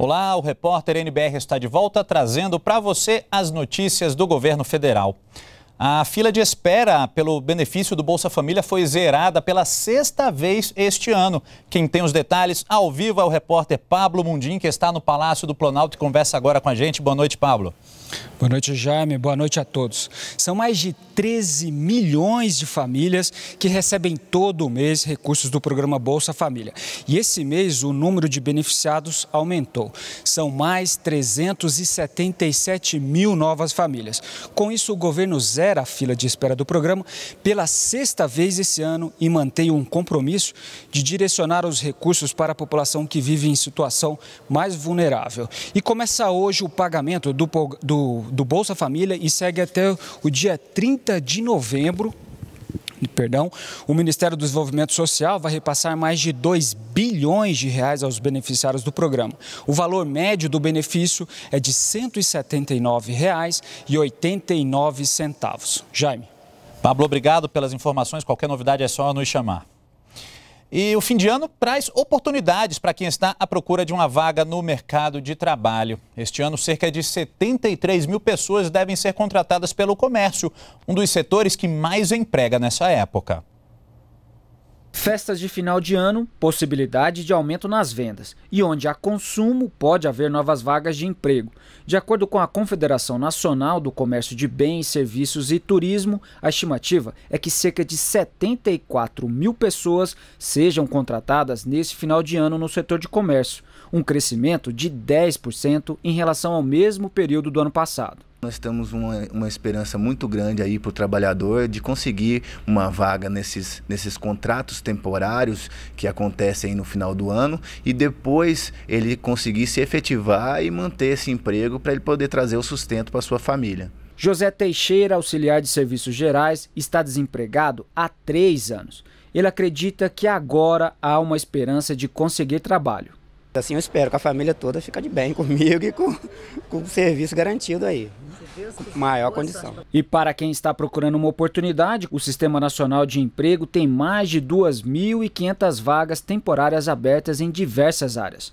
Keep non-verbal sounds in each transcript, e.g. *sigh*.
Olá, o repórter NBR está de volta trazendo para você as notícias do governo federal. A fila de espera pelo benefício do Bolsa Família foi zerada pela sexta vez este ano. Quem tem os detalhes ao vivo é o repórter Pablo Mundim, que está no Palácio do Planalto e conversa agora com a gente. Boa noite, Pablo. Boa noite, Jaime. Boa noite a todos. São mais de 13 milhões de famílias que recebem todo mês recursos do programa Bolsa Família. E esse mês o número de beneficiados aumentou. São mais 377 mil novas famílias. Com isso, o governo zera a fila de espera do programa pela sexta vez esse ano e mantém um compromisso de direcionar os recursos para a população que vive em situação mais vulnerável. E começa hoje o pagamento do, do do, Bolsa Família e segue até o dia 30 de novembro perdão, o Ministério do Desenvolvimento Social vai repassar mais de 2 bilhões de reais aos beneficiários do programa. O valor médio do benefício é de R$ 179,89. Jaime. Pablo, obrigado pelas informações. Qualquer novidade é só nos chamar. E o fim de ano traz oportunidades para quem está à procura de uma vaga no mercado de trabalho. Este ano, cerca de 73 mil pessoas devem ser contratadas pelo comércio, um dos setores que mais emprega nessa época. Festas de final de ano, possibilidade de aumento nas vendas e onde há consumo pode haver novas vagas de emprego. De acordo com a Confederação Nacional do Comércio de Bens, Serviços e Turismo, a estimativa é que cerca de 74 mil pessoas sejam contratadas neste final de ano no setor de comércio, um crescimento de 10% em relação ao mesmo período do ano passado. Nós temos uma, uma esperança muito grande aí para o trabalhador de conseguir uma vaga nesses, nesses contratos temporários que acontecem no final do ano e depois ele conseguir se efetivar e manter esse emprego para ele poder trazer o sustento para sua família. José Teixeira, auxiliar de serviços gerais, está desempregado há três anos. Ele acredita que agora há uma esperança de conseguir trabalho. Então, assim, eu espero que a família toda fica de bem *laughs* comigo e com, com o serviço garantido aí. maior condição. E para quem está procurando uma oportunidade, o Sistema Nacional de Emprego tem mais de 2.500 vagas temporárias abertas em diversas áreas.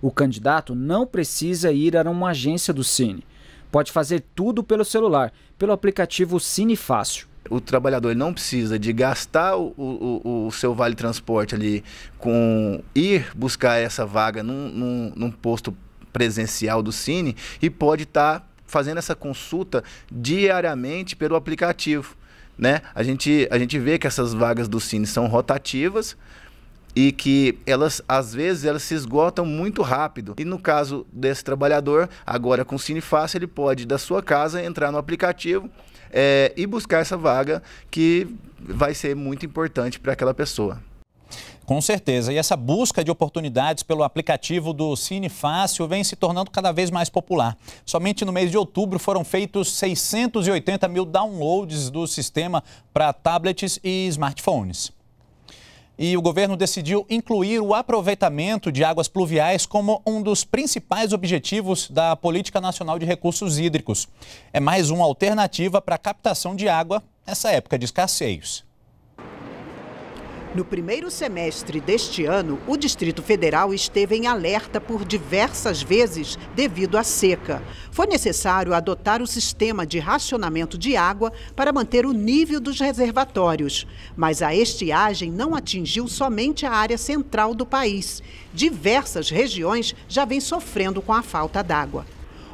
O candidato não precisa ir a uma agência do Cine. Pode fazer tudo pelo celular, pelo aplicativo Cine Fácil o trabalhador não precisa de gastar o, o, o, seu vale transporte ali com ir buscar essa vaga num, num, num posto presencial do Cine e pode estar tá fazendo essa consulta diariamente pelo aplicativo. Né? A, gente, a gente vê que essas vagas do Cine são rotativas, e que elas às vezes elas se esgotam muito rápido. E no caso desse trabalhador, agora com Cinefácil, ele pode da sua casa entrar no aplicativo é, e buscar essa vaga que vai ser muito importante para aquela pessoa. Com certeza. E essa busca de oportunidades pelo aplicativo do Cine Fácil vem se tornando cada vez mais popular. Somente no mês de outubro foram feitos 680 mil downloads do sistema para tablets e smartphones e o governo decidiu incluir o aproveitamento de águas pluviais como um dos principais objetivos da Política Nacional de Recursos Hídricos. É mais uma alternativa para a captação de água nessa época de escasseios. No primeiro semestre deste ano, o Distrito Federal esteve em alerta por diversas vezes devido à seca. Foi necessário adotar o sistema de racionamento de água para manter o nível dos reservatórios. Mas a estiagem não atingiu somente a área central do país. Diversas regiões já vêm sofrendo com a falta d'água.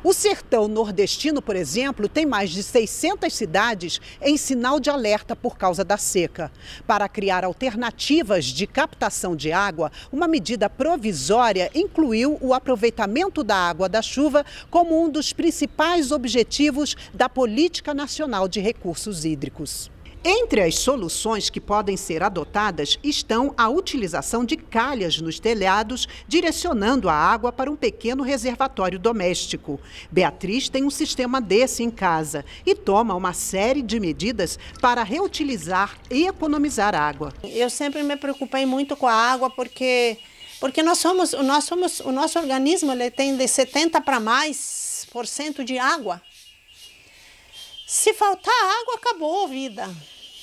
O sertão nordestino, por exemplo, tem mais de 600 cidades em sinal de alerta por causa da seca. Para criar alternativas de captação de água, uma medida provisória incluiu o aproveitamento da água da chuva como um dos principais objetivos da Política Nacional de Recursos Hídricos. Entre as soluções que podem ser adotadas estão a utilização de calhas nos telhados, direcionando a água para um pequeno reservatório doméstico. Beatriz tem um sistema desse em casa e toma uma série de medidas para reutilizar e economizar água. Eu sempre me preocupei muito com a água porque porque nós somos, nós somos o nosso organismo ele tem de 70 para mais por cento de água. Se faltar água, acabou a vida.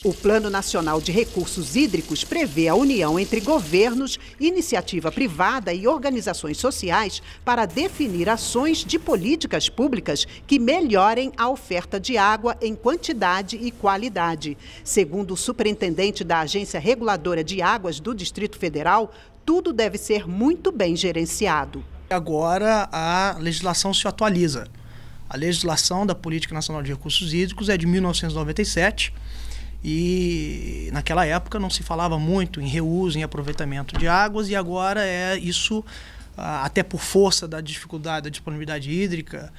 O Plano Nacional de Recursos Hídricos prevê a união entre governos, iniciativa privada e organizações sociais para definir ações de políticas públicas que melhorem a oferta de água em quantidade e qualidade. Segundo o superintendente da Agência Reguladora de Águas do Distrito Federal, tudo deve ser muito bem gerenciado. Agora a legislação se atualiza. A legislação da Política Nacional de Recursos Hídricos é de 1997 e naquela época não se falava muito em reuso, em aproveitamento de águas e agora é isso até por força da dificuldade da disponibilidade hídrica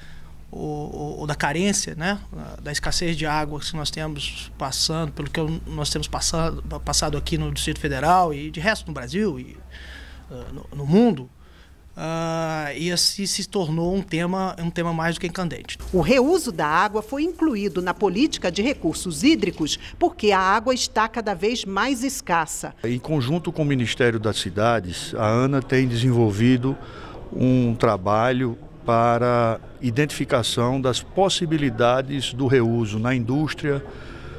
ou, ou, ou da carência, né, da escassez de água que nós temos passando, pelo que nós temos passado, passado aqui no Distrito Federal e de resto no Brasil e ah, no, no mundo, Uh, e assim se tornou um tema, um tema mais do que candente. O reuso da água foi incluído na política de recursos hídricos porque a água está cada vez mais escassa. Em conjunto com o Ministério das Cidades, a ANA tem desenvolvido um trabalho para identificação das possibilidades do reuso na indústria,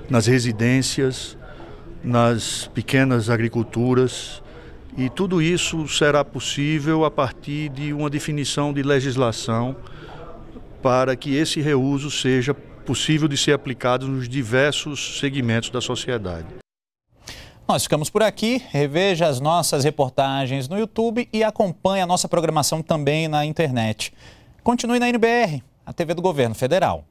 nas residências, nas pequenas agriculturas e tudo isso será possível a partir de uma definição de legislação para que esse reuso seja possível de ser aplicado nos diversos segmentos da sociedade. Nós ficamos por aqui. Reveja as nossas reportagens no YouTube e acompanhe a nossa programação também na internet. Continue na NBR, a TV do Governo Federal.